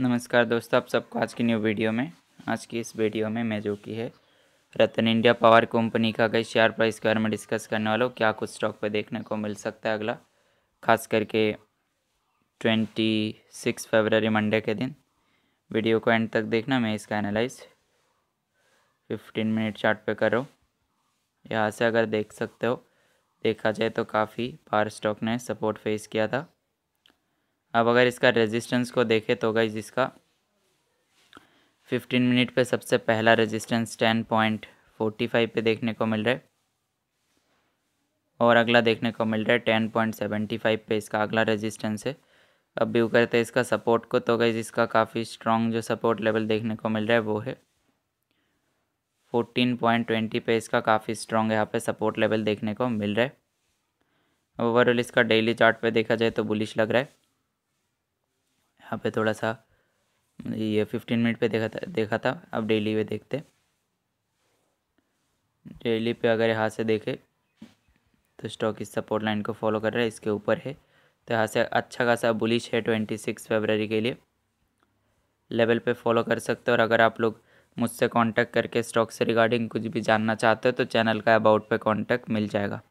नमस्कार दोस्तों आप सबको आज की न्यू वीडियो में आज की इस वीडियो में मैं जो कि है रतन इंडिया पावर कंपनी का गई शेयर प्राइस के बारे में डिस्कस करने वाला हूँ क्या कुछ स्टॉक पर देखने को मिल सकता है अगला खास करके ट्वेंटी सिक्स फेबररी मंडे के दिन वीडियो को एंड तक देखना मैं इसका एनालाइज फिफ्टीन मिनट चार्ट पे कर रहा हूँ यहाँ से अगर देख सकते हो देखा जाए तो काफ़ी पावर स्टॉक ने सपोर्ट फेस किया था अब अगर इसका रेजिस्टेंस को देखें तो गई इसका फिफ्टीन मिनट पे सबसे पहला resistance ten point forty five पे देखने को मिल रहा है और अगला देखने को मिल रहा है टेन पॉइंट सेवेंटी फाइव पे इसका अगला रेजिस्टेंस है अब व्यू करते हैं इसका सपोर्ट को तो गई इसका काफ़ी स्ट्रॉन्ग जो सपोर्ट लेवल देखने को मिल रहा है वो है फोर्टीन पॉइंट ट्वेंटी पे इसका काफ़ी स्ट्रॉन्ग यहाँ पे सपोर्ट लेवल देखने को मिल रहा है ओवरऑल इसका डेली चार्ट पे देखा जाए तो बुलिश लग रहा है यहाँ पे थोड़ा सा ये फिफ्टीन मिनट पे देखा था देखा था अब डेली पे देखते डेली पे अगर यहाँ से देखे तो स्टॉक इस सपोर्ट लाइन को फॉलो कर रहा है इसके ऊपर है तो यहाँ से अच्छा खासा बुलिश है ट्वेंटी सिक्स फेबररी के लिए लेवल पे फॉलो कर सकते हो और अगर आप लोग मुझसे कांटेक्ट करके स्टॉक से रिगार्डिंग कुछ भी जानना चाहते हो तो चैनल का अबाउट पे कांटेक्ट मिल जाएगा